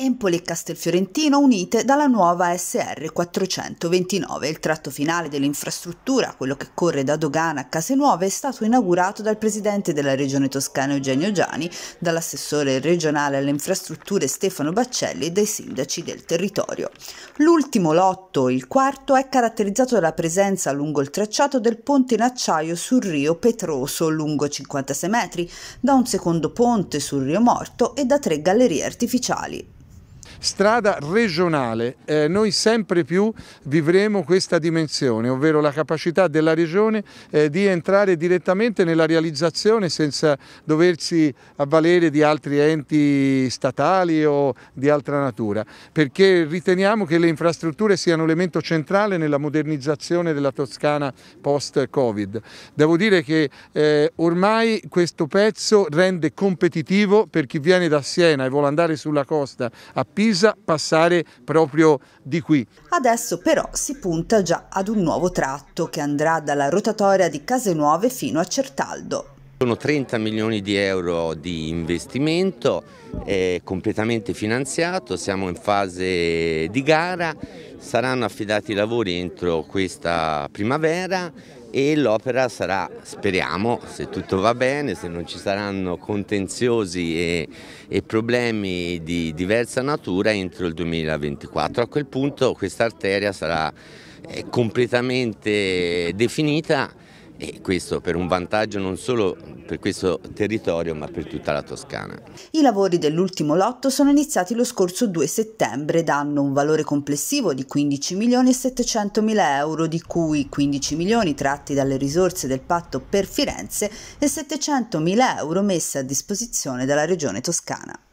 Empoli e Castelfiorentino unite dalla nuova SR 429. Il tratto finale dell'infrastruttura, quello che corre da Dogana a Case Nuove, è stato inaugurato dal presidente della regione toscana Eugenio Giani, dall'assessore regionale alle infrastrutture Stefano Baccelli e dai sindaci del territorio. L'ultimo lotto, il quarto, è caratterizzato dalla presenza lungo il tracciato del ponte in acciaio sul rio Petroso, lungo 56 metri, da un secondo ponte sul rio Morto e da tre gallerie artificiali strada regionale. Eh, noi sempre più vivremo questa dimensione, ovvero la capacità della regione eh, di entrare direttamente nella realizzazione senza doversi avvalere di altri enti statali o di altra natura, perché riteniamo che le infrastrutture siano elemento centrale nella modernizzazione della Toscana post-Covid. Devo dire che eh, ormai questo pezzo rende competitivo per chi viene da Siena e vuole andare sulla costa a Pisa Pisa passare proprio di qui. Adesso però si punta già ad un nuovo tratto che andrà dalla rotatoria di Case Nuove fino a Certaldo. Sono 30 milioni di euro di investimento, è completamente finanziato, siamo in fase di gara Saranno affidati i lavori entro questa primavera e l'opera sarà, speriamo, se tutto va bene, se non ci saranno contenziosi e, e problemi di diversa natura, entro il 2024. A quel punto questa arteria sarà eh, completamente definita e questo per un vantaggio non solo per questo territorio ma per tutta la Toscana. I lavori dell'ultimo lotto sono iniziati lo scorso 2 settembre ed hanno un valore complessivo di 15 milioni e 700 mila euro di cui 15 milioni tratti dalle risorse del patto per Firenze e 700 mila euro messe a disposizione dalla regione toscana.